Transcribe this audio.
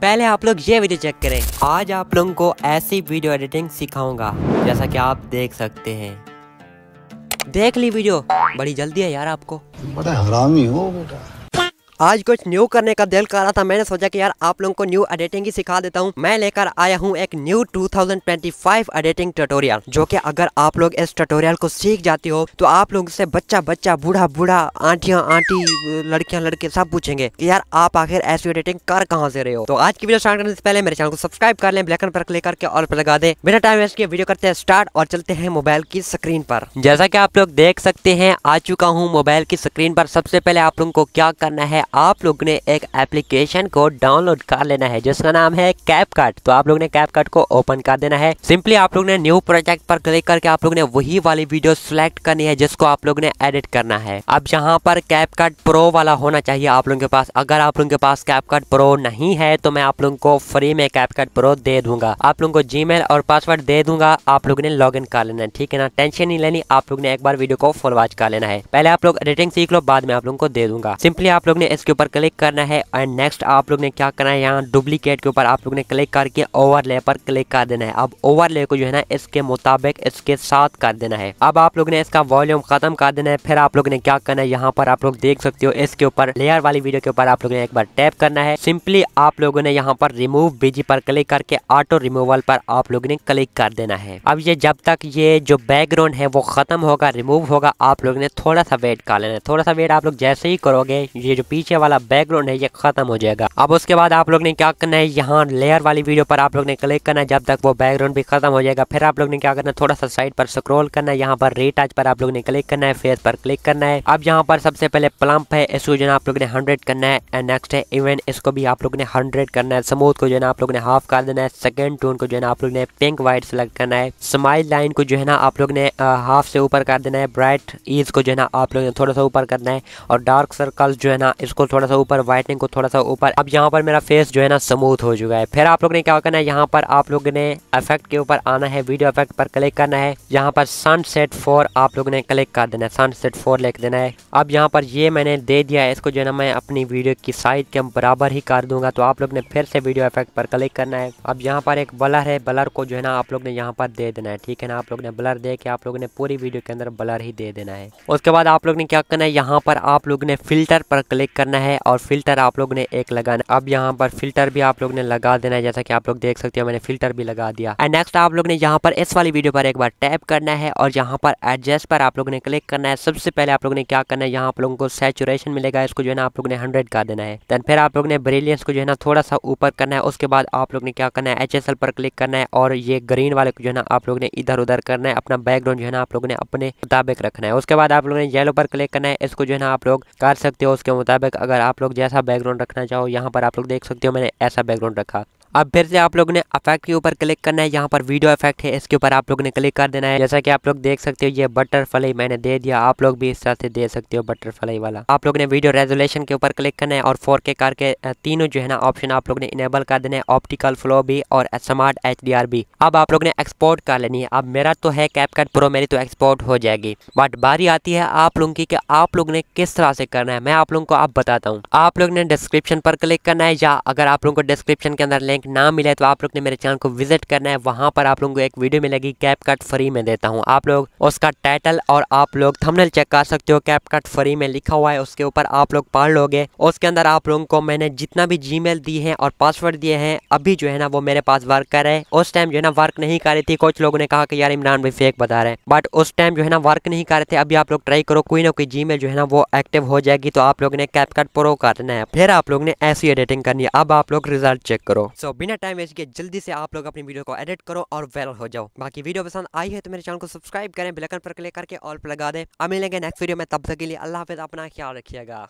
पहले आप लोग ये वीडियो चेक करें आज आप लोगों को ऐसी वीडियो एडिटिंग सिखाऊंगा जैसा कि आप देख सकते हैं देख ली वीडियो बड़ी जल्दी है यार आपको बड़ा हरामी हो बेटा आज कुछ न्यू करने का दिल कर रहा था मैंने सोचा कि यार आप लोगों को न्यू एडिटिंग ही सिखा देता हूँ मैं लेकर आया हूँ एक न्यू 2025 एडिटिंग ट्यूटोरियल जो कि अगर आप लोग इस ट्यूटोरियल को सीख जाते हो तो आप लोग से बच्चा बच्चा बूढ़ा बूढ़ा आंटिया आंटी लड़कियां लड़के सब पूछेंगे की यार आप आखिर ऐसी एडिटिंग कर कहाँ से रहे हो तो आज की वीडियो स्टार्ट करने से पहले मेरे चैनल को सब्सक्राइब कर ले ब्लैकन पर क्लिक करके और पर लगा दे बिना टाइम वेस्ट किए वीडियो करते हैं स्टार्ट और चलते हैं मोबाइल की स्क्रीन पर जैसा की आप लोग देख सकते हैं आ चुका हूँ मोबाइल की स्क्रीन पर सबसे पहले आप लोग को क्या करना है आप लोग ने एक एप्लीकेशन को डाउनलोड कर लेना है जिसका नाम है कैप कार्ड तो आप लोग ने कैप कार्ड को ओपन कर देना है सिंपली आप लोग ने न्यू प्रोजेक्ट पर क्लिक करके आप लोग ने वही वाली वीडियो सिलेक्ट करनी है जिसको आप लोग ने एडिट करना है अब यहाँ पर कैप कार्ड प्रो वाला होना चाहिए आप लोगों के पास अगर आप लोगों के पास कैप कार्ड प्रो नहीं है तो मैं आप लोगों को फ्री में कैप कार्ड प्रो दे दूंगा आप लोगों को जी और पासवर्ड दे दूंगा आप लोग ने लॉग कर लेना है ठीक है ना टेंशन नहीं लेनी आप लोग ने एक बार वीडियो को वॉच कर लेना है पहले आप लोग एडिटिंग सीख लो बाद में आप लोगों को दे दूंगा सिंपली आप लोग ने इसके ऊपर क्लिक करना है एंड नेक्स्ट आप लोग ने क्या करना है यहाँ डुप्लीकेट के ऊपर आप लोग ने क्लिक करके ओवरले पर क्लिक कर देना है अब ओवरले को जो है ना इसके मुताबिक इसके साथ कर देना है अब आप लोग ने इसका वॉल्यूम खत्म कर देना है फिर आप लोग ने क्या करना है यहाँ पर आप लोग देख सकते हो इसके ऊपर लेयर वाली वीडियो के ऊपर आप लोग ने एक बार टैप करना है सिंपली आप लोगों ने यहाँ पर रिमूव बीजी पर क्लिक करके ऑटो रिमूवल पर आप लोग ने क्लिक कर देना है अब ये जब तक ये जो बैकग्राउंड है वो खत्म होगा रिमूव होगा आप लोग ने थोड़ा सा वेट कर लेना है थोड़ा सा वेट आप लोग जैसे ही करोगे ये जो पीछे पीछे वाला बैकग्राउंड है ये खत्म हो जाएगा अब उसके बाद आप लोग ने क्या करना है यहाँ लेयर वाली वीडियो पर आप लोग ने क्लिक करना है जब तक वो बैकग्राउंड भी खत्म हो जाएगा फिर आप लोग ने क्या करना है थोड़ा सा साइड पर स्क्रोल करना है यहाँ पर रिटच पर आप लोग ने क्लिक करना है फेस पर क्लिक करना है अब यहाँ पर सबसे पहले प्लम्प है इसको जो आप लोग ने हंड्रेड करना है एंड नेक्स्ट है इवेंट इसको भी आप लोग ने हंड्रेड करना है समूथ को जो है आप लोग ने हाफ कर देना है सेकेंड टोन को जो है आप लोग ने पिंक व्हाइट सेलेक्ट करना है स्माइल लाइन को जो है ना आप लोग ने हाफ से ऊपर कर देना है ब्राइट ईज को जो है ना आप लोग ने थोड़ा सा ऊपर करना है और डार्क सर्कल जो है ना इसको को थोड़ा सा ऊपर व्हाइटनिंग को थोड़ा सा ऊपर अब यहाँ पर मेरा फेस जो है ना स्मूथ हो चुका है फिर आप लोग ने क्या करना है यहाँ पर आप लोग ने इफेक्ट के ऊपर आना है वीडियो इफेक्ट पर क्लिक करना है यहाँ पर सनसेट फोर आप लोग ने क्लिक कर देना है सनसेट फोर लिख देना है अब यहाँ पर ये मैंने दे दिया है इसको जो है ना मैं अपनी वीडियो की साइज के बराबर ही कर दूंगा तो आप लोग ने फिर से वीडियो इफेक्ट पर क्लिक करना है अब यहाँ पर एक ब्लर है ब्लर को जो है ना आप लोग ने यहाँ पर दे देना है ठीक है ना आप लोग ने ब्लर दे के आप लोग ने पूरी वीडियो के अंदर ब्लर ही दे देना है उसके बाद आप लोग ने क्या करना है यहाँ पर आप लोग ने फिल्टर पर क्लिक करना है और फिल्टर आप लोग ने एक लगाना अब यहाँ पर फिल्टर भी आप लोग ने लगा देना है जैसा कि आप लोग देख सकते हो मैंने फिल्टर भी लगा दिया एंड नेक्स्ट आप लोग ने यहाँ पर इस वाली वीडियो पर एक बार टैप करना है और यहाँ पर एडजस्ट पर आप लोग ने क्लिक करना है सबसे पहले आप लोग ने क्या करना है यहाँ आप लोगों को सेचुरेशन मिलेगा इसको जो है ना आप लोग ने हंड्रेड कर देना है देन फिर आप लोग ने ब्रिलियंस को जो है ना थोड़ा सा ऊपर करना है उसके बाद आप लोग ने क्या करना है एच पर क्लिक करना है और ये ग्रीन वाले को जो है ना आप लोग ने इधर उधर करना है अपना बैकग्राउंड जो है ना आप लोग ने अपने मुताबिक रखना है उसके बाद आप लोग ने येलो पर क्लिक करना है इसको जो है ना आप लोग कर सकते हो उसके मुताबिक अगर आप लोग जैसा बैकग्राउंड रखना चाहो यहाँ पर आप लोग देख सकते हो मैंने ऐसा बैकग्राउंड रखा अब फिर से आप लोग ने अफेक्ट के ऊपर क्लिक करना है यहाँ पर वीडियो इफेक्ट है इसके ऊपर आप लोग ने क्लिक कर देना है जैसा कि आप लोग देख सकते हो ये बटरफ्लाई मैंने दे दिया आप लोग भी इस तरह से दे सकते हो बटरफ्लाई वाला आप लोग ने वीडियो रेजोलेशन के ऊपर क्लिक करना है और फोर के करके तीनों जो है ना ऑप्शन आप लोग ने इनेबल कर देना है ऑप्टिकल फ्लो भी और स्मार्ट एच भी अब आप लोग ने एक्सपोर्ट कर लेनी है अब मेरा तो है कैपकट प्रो मेरी तो एक्सपोर्ट हो जाएगी बट बारी आती है आप लोगों की कि आप लोग ने किस तरह से करना है मैं आप लोगों को अब बताता हूँ आप लोग ने डिस्क्रिप्शन पर क्लिक करना है या अगर आप लोगों को डिस्क्रिप्शन के अंदर लिंक आप ना मिले तो आप लोग ने मेरे चैनल को विजिट करना है वहाँ पर आप लोगों को एक वीडियो मिलेगी कैप कट फ्री में देता हूँ आप लोग उसका टाइटल और आप लोग थमनल चेक कर सकते हो कैप कट फ्री में लिखा हुआ है उसके ऊपर आप लोग पढ़ लोगे उसके अंदर आप लोगों को मैंने जितना भी जी दी है और पासवर्ड दिए हैं अभी जो है ना वो मेरे पास वर्क कर रहे उस टाइम जो है ना वर्क नहीं कर रही थी कुछ लोगों ने कहा कि यार इमरान भाई फेक बता रहे हैं बट उस टाइम जो है ना वर्क नहीं कर रहे थे अभी आप लोग ट्राई करो कोई ना कोई जी जो है ना वो एक्टिव हो जाएगी तो आप लोग ने कैप कट प्रो करना है फिर आप लोग ने ऐसी एडिटिंग करनी है अब आप लोग रिजल्ट चेक करो so, सो बिना टाइम वेस्ट के जल्दी से आप लोग अपनी वीडियो को एडिट करो और वायरल हो जाओ बाकी वीडियो पसंद आई है तो मेरे चैनल को सब्सक्राइब करें बिलकन पर क्लिक करके ऑल पर लगा दें अब मिलेंगे नेक्स्ट वीडियो में तब तक के लिए अल्लाह हाफिज़ अपना ख्याल रखिएगा